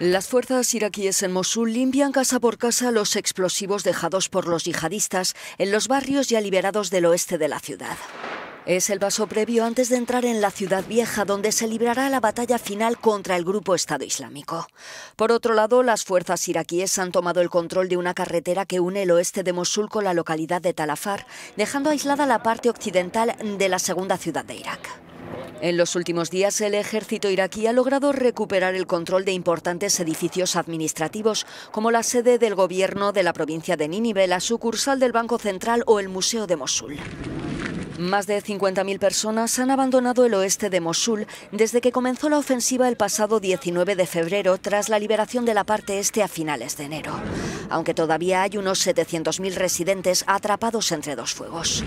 Las fuerzas iraquíes en Mosul limpian casa por casa los explosivos dejados por los yihadistas en los barrios ya liberados del oeste de la ciudad. Es el paso previo antes de entrar en la ciudad vieja, donde se librará la batalla final contra el grupo Estado Islámico. Por otro lado, las fuerzas iraquíes han tomado el control de una carretera que une el oeste de Mosul con la localidad de Talafar, dejando aislada la parte occidental de la segunda ciudad de Irak. En los últimos días, el ejército iraquí ha logrado recuperar el control de importantes edificios administrativos, como la sede del gobierno de la provincia de Nínive, la sucursal del Banco Central o el Museo de Mosul. Más de 50.000 personas han abandonado el oeste de Mosul desde que comenzó la ofensiva el pasado 19 de febrero tras la liberación de la parte este a finales de enero, aunque todavía hay unos 700.000 residentes atrapados entre dos fuegos.